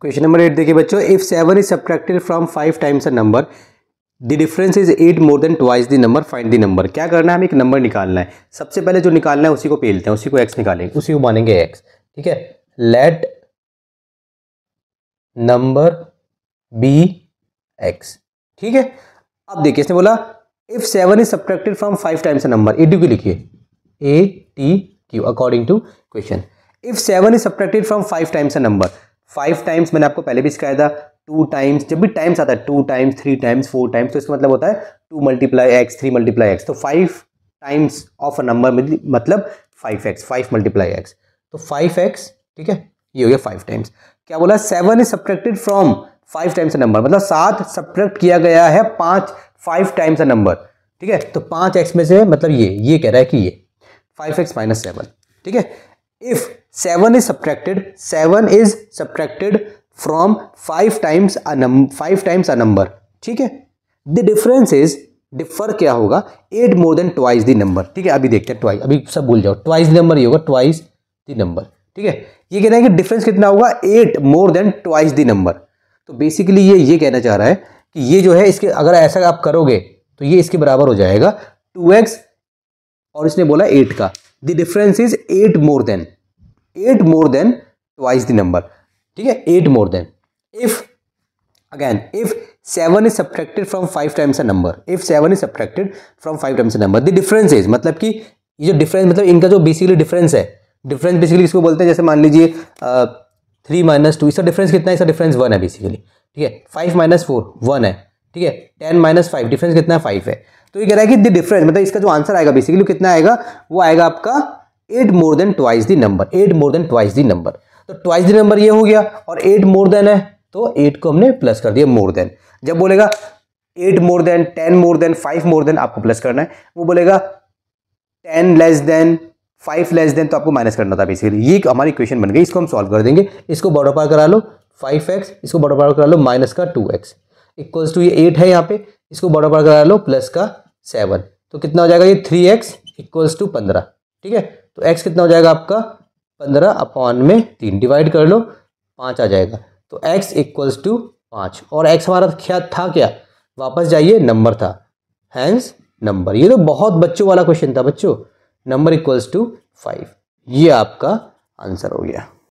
question number eight देखिए बच्चों if seven is subtracted from five times a number the difference is eight more than twice the number find the number क्या करना है हमें एक number निकालना है सबसे पहले जो निकालना है उसी को पेलते हैं उसी को एक्स निकालेंगे उसी को मानेंगे एक्स ठीक है लेट नंबर बी एक्स ठीक है अब देखिए इसने बोला if seven is subtracted from five times a number A T Q लिखिए A T Q according to question if seven is subtracted from five times a number five times मैंने आपको पहले भी सिखाया था टू टाइम्स जब भी times आता है two times three times four times तो इसका मतलब होता है two multiply X three multiply X तो five times of a number मतलब five X five multiply X तो फाइव एक्स ठीक है ये हो गया फाइव टाइम्स क्या बोला seven is subtracted from five times a number मतलब सात सब्ट्रैक्ट किया गया है पाँच फाइव टाइम्स अ नंबर ठीक है तो पाँच एक्स में से मतलब ये ये कह रहा है कि ये फाइव एक्स माइनस सेवन ठीक है if seven is subtracted seven is subtracted from five times five times a number ठीक है द डिफरेंस इज डिफर क्या होगा eight more than twice the number ठीक है अभी देखते हैं ट्वाइस अभी सब भूल जाओ ट्वाइस द नंबर ये होगा ट्वाइस द नंबर ठीक है ये कह रहे हैं कि डिफरेंस कितना होगा eight more than twice the number तो बेसिकली ये ये कहना चाह रहा है कि ये जो है इसके अगर ऐसा आप करोगे तो ये इसके बराबर हो जाएगा टू एक्स और इसने बोला एट का the difference is eight more than eight more than twice the number ठीक है eight more than if again if seven is subtracted from five times a number if seven is subtracted from five times a number the difference is मतलब कि ये जो difference मतलब इनका जो basically difference है डिफरेंस बेसिकली इसको बोलते हैं जैसे मान लीजिए थ्री माइनस टू इसका डिफरेंस कितना है इसका डिफरेंस वन है बेसिकली ठीक है फाइव माइनस फोर वन है ठीक है टेन माइनस फाइव डिफरेंस कितना फाइव है तो ये कह रहा है कि द डिफरेंस मतलब इसका जो आंसर आएगा बेसिकली कितना आएगा वो आएगा आपका eight more than twice the number eight more than twice the number तो ट्वाइस दी नंबर ये हो गया और एट मोर देन है तो एट को हमने प्लस कर दिया मोर देन जब बोलेगा eight more than ten more than five more than आपको प्लस करना है वो बोलेगा ten less than five less than तो आपको माइनस करना था बेसिकली ये हमारी क्वेश्चन बन गई इसको हम सॉल्व कर देंगे इसको बॉर्डर पार करा लो फाइव एक्स इसको बॉर्डर पार करा लो माइनस का टू एक्स इक्वल्स टू ये एट है यहाँ पे इसको बॉर्डर पार करा लो प्लस का सेवन तो कितना हो जाएगा ये थ्री एक्स इक्वल्स टू पंद्रह ठीक है तो एक्स कितना हो जाएगा आपका पंद्रह अपॉन में तीन डिवाइड कर लो पाँच आ जाएगा तो एक्स इक्वल्स टू पाँच और एक्स हमारा क्या था क्या वापस जाइए नंबर था हैंस नंबर ये तो बहुत बच्चों वाला क्वेश्चन था बच्चों नंबर इक्वल्स टू फाइव ये आपका आंसर हो गया